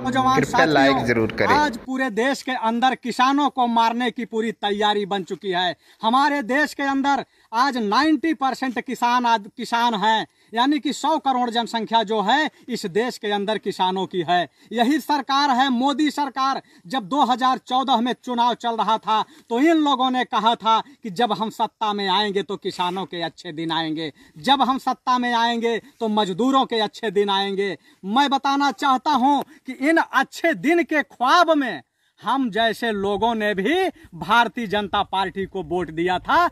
नौजवान लाइक जरूर करें आज पूरे देश के अंदर किसानों को मारने की पूरी तैयारी बन चुकी है हमारे देश के अंदर आज 90 परसेंट किसान आज किसान हैं यानी कि सौ करोड़ जनसंख्या जो है इस देश के अंदर किसानों की है यही सरकार है मोदी सरकार जब 2014 में चुनाव चल रहा था तो इन लोगों ने कहा था कि जब हम सत्ता में आएंगे तो किसानों के अच्छे दिन आएंगे जब हम सत्ता में आएंगे तो मजदूरों के अच्छे दिन आएंगे मैं बताना चाहता हूँ कि इन अच्छे दिन के ख्वाब में हम जैसे लोगों ने भी भारतीय जनता पार्टी को वोट दिया था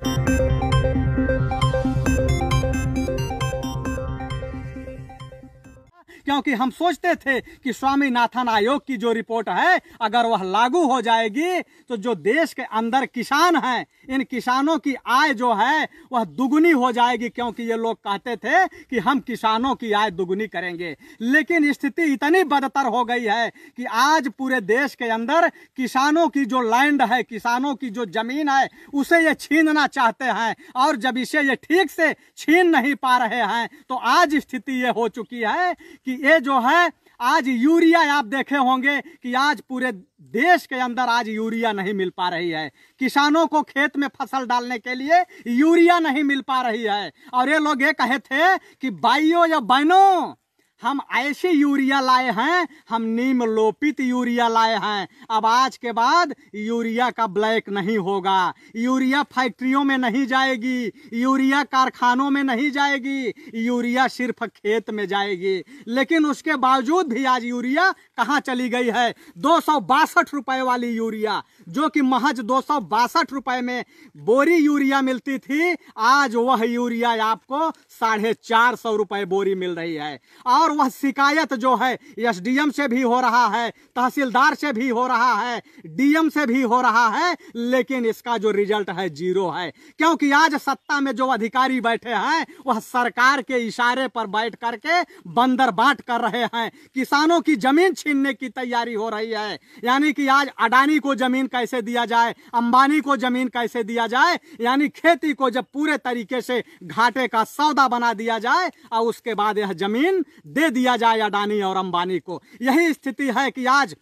क्योंकि हम सोचते थे कि स्वामीनाथन आयोग की जो रिपोर्ट है अगर वह लागू हो जाएगी तो जो देश के अंदर किसान हैं इन किसानों की आय जो है वह दुगुनी हो जाएगी क्योंकि ये लोग कहते थे कि हम किसानों की आय दुगुनी करेंगे लेकिन स्थिति इतनी बदतर हो गई है कि आज पूरे देश के अंदर किसानों की जो लैंड है किसानों की जो जमीन है उसे ये छीनना चाहते हैं और जब इसे ये ठीक से छीन नहीं पा रहे हैं तो आज स्थिति ये हो चुकी है कि ये जो है आज यूरिया आप देखे होंगे कि आज पूरे देश के अंदर आज यूरिया नहीं मिल पा रही है किसानों को खेत में फसल डालने के लिए यूरिया नहीं मिल पा रही है और ये लोग ये कहे थे कि बाइयो या बहनों हम ऐसे यूरिया लाए हैं हम नीम लोपित यूरिया लाए हैं अब आज के बाद यूरिया का ब्लैक नहीं होगा यूरिया फैक्ट्रियों में नहीं जाएगी यूरिया कारखानों में नहीं जाएगी यूरिया सिर्फ खेत में जाएगी लेकिन उसके बावजूद भी आज यूरिया कहाँ चली गई है दो सौ बासठ वाली यूरिया जो कि महज दो सौ बासठ में बोरी यूरिया मिलती थी आज वह यूरिया आपको साढ़े चार सौ रुपए बोरी मिल रही है और और वह शिकायत जो है एसडीएम से भी हो रहा है तहसीलदार से भी हो रहा है डीएम से भी हो रहा है लेकिन इसका जो रिजल्ट है जीरो है क्योंकि आज सत्ता में जो अधिकारी बैठे हैं वह सरकार के इशारे पर बैठ करके बंदर बाट कर रहे हैं किसानों की जमीन छीनने की तैयारी हो रही है यानी कि आज अडानी को जमीन कैसे दिया जाए अंबानी को जमीन कैसे दिया जाए यानी खेती को जब पूरे तरीके से घाटे का सौदा बना दिया जाए और उसके बाद यह जमीन दे दिया जाए अडानी और अंबानी को यही स्थिति है कि आज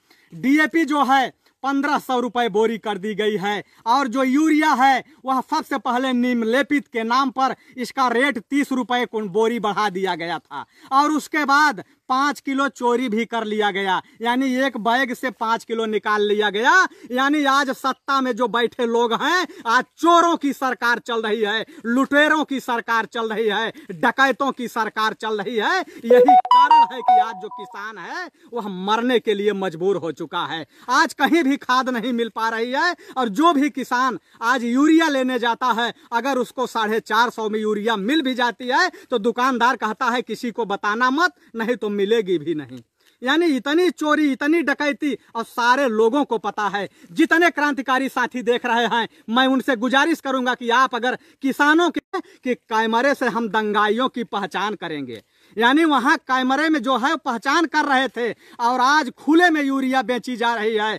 डीएपी जो है पंद्रह सौ रुपये बोरी कर दी गई है और जो यूरिया है वह सबसे पहले लेपित के नाम पर इसका रेट तीस रुपये बोरी बढ़ा दिया गया था और उसके बाद पाँच किलो चोरी भी कर लिया गया यानी एक बैग से पाँच किलो निकाल लिया गया यानी आज सत्ता में जो बैठे लोग हैं आज चोरों की सरकार चल रही है लुटेरों की सरकार चल रही है डकैतों की सरकार चल रही है यही कारण है कि आज जो किसान है वह मरने के लिए मजबूर हो चुका है आज कहीं भी खाद नहीं मिल पा रही है और जो भी किसान आज यूरिया लेने जाता है अगर उसको साढ़े चार सौ में यूरिया मिल भी जाती है तो दुकानदार कहता है किसी को बताना मत नहीं तो मिलेगी भी नहीं यानी इतनी चोरी इतनी डकैती और सारे लोगों को पता है जितने क्रांतिकारी साथी देख रहे हैं मैं उनसे गुजारिश करूंगा कि आप अगर किसानों के कि कैमरे से हम दंगाइयों की पहचान करेंगे यानी वहां कैमरे में जो है पहचान कर रहे थे और आज खुले में यूरिया बेची जा रही है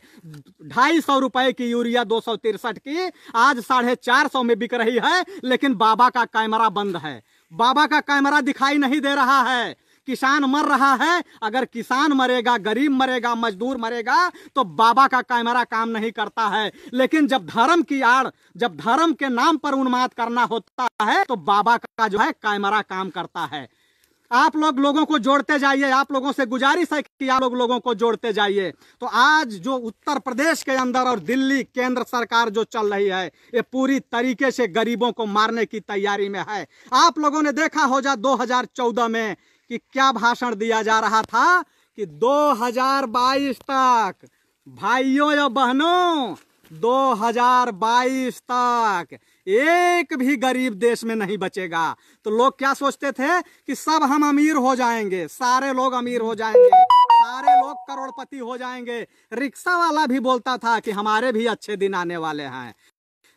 ढाई सौ रुपए की यूरिया दो सौ तिरसठ की आज साढ़े चार सौ में बिक रही है लेकिन बाबा का कैमरा बंद है बाबा का कैमरा दिखाई नहीं दे रहा है किसान मर रहा है अगर किसान मरेगा गरीब मरेगा मजदूर मरेगा तो बाबा का कैमरा काम नहीं करता है लेकिन जब धर्म की आड़ जब धर्म के नाम पर उन्माद करना होता है तो बाबा का जो है कैमरा काम करता है आप लोग लोगों को जोड़ते जाइए आप लोगों से गुजारिश है कि आप लोग लोगों को जोड़ते जाइए तो आज जो उत्तर प्रदेश के अंदर और दिल्ली केंद्र सरकार जो चल रही है ये पूरी तरीके से गरीबों को मारने की तैयारी में है आप लोगों ने देखा हो जा 2014 में कि क्या भाषण दिया जा रहा था कि 2022 तक भाइयों या बहनों 2022 तक एक भी गरीब देश में नहीं बचेगा तो लोग क्या सोचते थे कि सब हम अमीर हो जाएंगे सारे लोग अमीर हो जाएंगे सारे लोग करोड़पति हो जाएंगे रिक्शा वाला भी बोलता था कि हमारे भी अच्छे दिन आने वाले हैं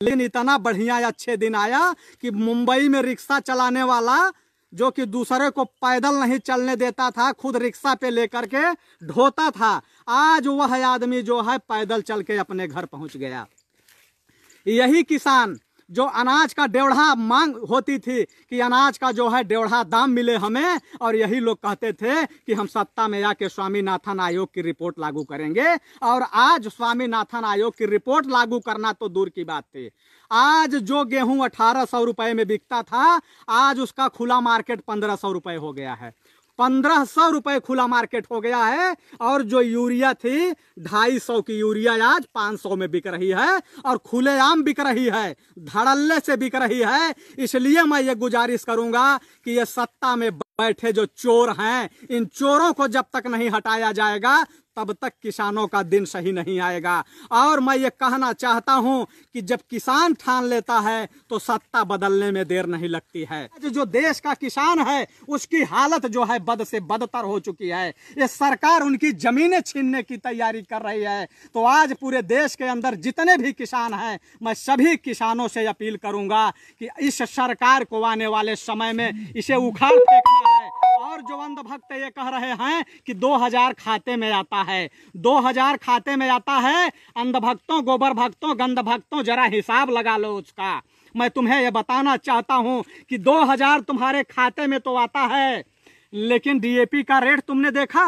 लेकिन इतना बढ़िया अच्छे दिन आया कि मुंबई में रिक्शा चलाने वाला जो कि दूसरे को पैदल नहीं चलने देता था खुद रिक्शा पे लेकर के ढोता था आज वह आदमी जो है पैदल चल के अपने घर पहुंच गया यही किसान जो अनाज का डेढ़ा मांग होती थी कि अनाज का जो है डेढ़ा दाम मिले हमें और यही लोग कहते थे कि हम सत्ता में आके स्वामीनाथन आयोग की रिपोर्ट लागू करेंगे और आज स्वामीनाथन आयोग की रिपोर्ट लागू करना तो दूर की बात थी आज जो गेहूं अठारह सौ रुपए में बिकता था आज उसका खुला मार्केट पंद्रह सौ रुपए हो गया है पंद्रह सौ रुपए खुला मार्केट हो गया है और जो यूरिया थी ढाई सौ की यूरिया आज पांच सौ में बिक रही है और खुलेआम बिक रही है धड़ल्ले से बिक रही है इसलिए मैं ये गुजारिश करूंगा कि ये सत्ता में बैठे जो चोर हैं इन चोरों को जब तक नहीं हटाया जाएगा तब तक किसानों का दिन सही नहीं आएगा और मैं ये कहना चाहता हूँ कि जब किसान ठान लेता है तो सत्ता बदलने में देर नहीं लगती है जो देश का किसान है उसकी हालत जो है बद से बदतर हो चुकी है ये सरकार उनकी जमीनें छीनने की तैयारी कर रही है तो आज पूरे देश के अंदर जितने भी किसान हैं मैं सभी किसानों से अपील करूँगा कि इस सरकार को आने वाले समय में इसे उखाड़ फेंकना और जोवंद भक्त ये कह रहे हैं कि 2000 खाते में आता है 2000 खाते में आता है अंधभक्तों गोबर भक्तों गंध भक्तों जरा हिसाब लगा लो उसका मैं तुम्हें यह बताना चाहता हूँ कि 2000 तुम्हारे खाते में तो आता है लेकिन डीएपी का रेट तुमने देखा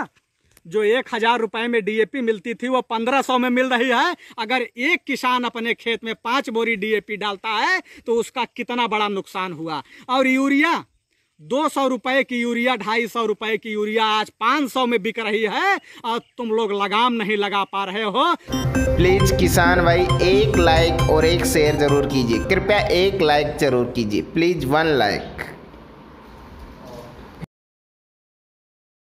जो एक हजार रुपए में डीएपी मिलती थी वो पंद्रह सौ में मिल रही है अगर एक किसान अपने खेत में पांच बोरी डीएपी डालता है तो उसका कितना बड़ा नुकसान हुआ और यूरिया दो सौ रुपये की यूरिया ढाई सौ रुपये की यूरिया आज पाँच सौ में बिक रही है और तुम लोग लगाम नहीं लगा पा रहे हो प्लीज किसान भाई एक लाइक और एक शेयर जरूर कीजिए कृपया एक लाइक जरूर कीजिए प्लीज वन लाइक